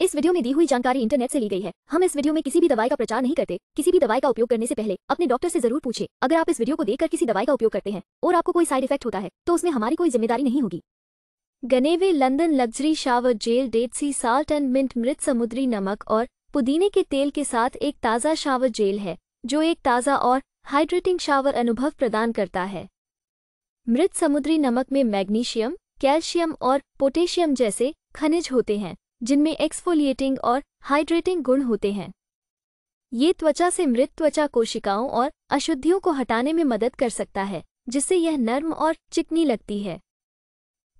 इस वीडियो में दी हुई जानकारी इंटरनेट से ली गई है हम इस वीडियो में किसी भी दवाई का प्रचार नहीं करते किसी भी दवाई का उपयोग करने से पहले अपने डॉक्टर से जरूर पूछे अगर आप इस वीडियो को देखकर किसी दवाई का उपयोग करते हैं और आपको कोई साइड इफेक्ट होता है तो उसमें हमारी कोई जिम्मेदारी नहीं होगी गनेवे London luxury shower gel sea salt and mint मृत समुद्री नमक और पुदीने के तेल के साथ एक ताज़ा शावर जेल है जो एक ताज़ा और हाइड्रेटिंग शावर अनुभव प्रदान करता है मृत समुद्री नमक में मैग्नीशियम कैल्शियम और पोटेशियम जैसे खनिज होते हैं जिनमें एक्सफोलिएटिंग और हाइड्रेटिंग गुण होते हैं ये त्वचा से मृत त्वचा कोशिकाओं और अशुद्धियों को हटाने में मदद कर सकता है जिससे यह नर्म और चिकनी लगती है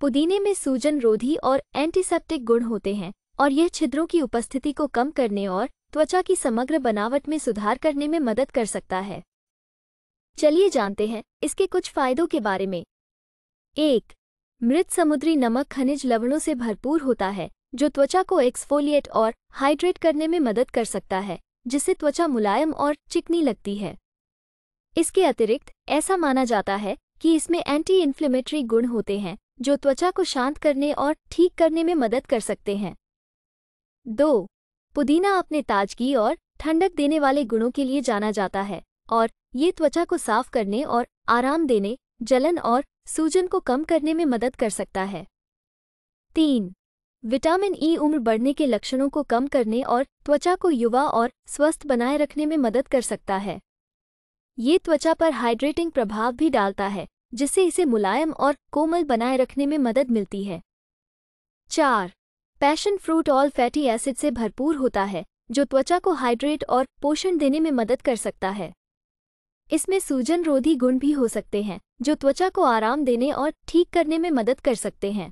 पुदीने में सूजन रोधी और एंटीसेप्टिक गुण होते हैं और यह छिद्रों की उपस्थिति को कम करने और त्वचा की समग्र बनावट में सुधार करने में मदद कर सकता है चलिए जानते हैं इसके कुछ फायदों के बारे में एक मृत समुद्री नमक खनिज लवणों से भरपूर होता है जो त्वचा को एक्सफोलिएट और हाइड्रेट करने में मदद कर सकता है जिससे त्वचा मुलायम और चिकनी लगती है इसके अतिरिक्त ऐसा माना जाता है कि इसमें एंटी इन्फ्लेमेटरी गुण होते हैं जो त्वचा को शांत करने और ठीक करने में मदद कर सकते हैं दो पुदीना अपने ताजगी और ठंडक देने वाले गुणों के लिए जाना जाता है और ये त्वचा को साफ करने और आराम देने जलन और सूजन को कम करने में मदद कर सकता है तीन विटामिन ई उम्र बढ़ने के लक्षणों को कम करने और त्वचा को युवा और स्वस्थ बनाए रखने में मदद कर सकता है ये त्वचा पर हाइड्रेटिंग प्रभाव भी डालता है जिससे इसे मुलायम और कोमल बनाए रखने में मदद मिलती है चार passion fruit all fatty acid से भरपूर होता है जो त्वचा को हाइड्रेट और पोषण देने में मदद कर सकता है इसमें सूजन रोधी गुण भी हो सकते हैं जो त्वचा को आराम देने और ठीक करने में मदद कर सकते हैं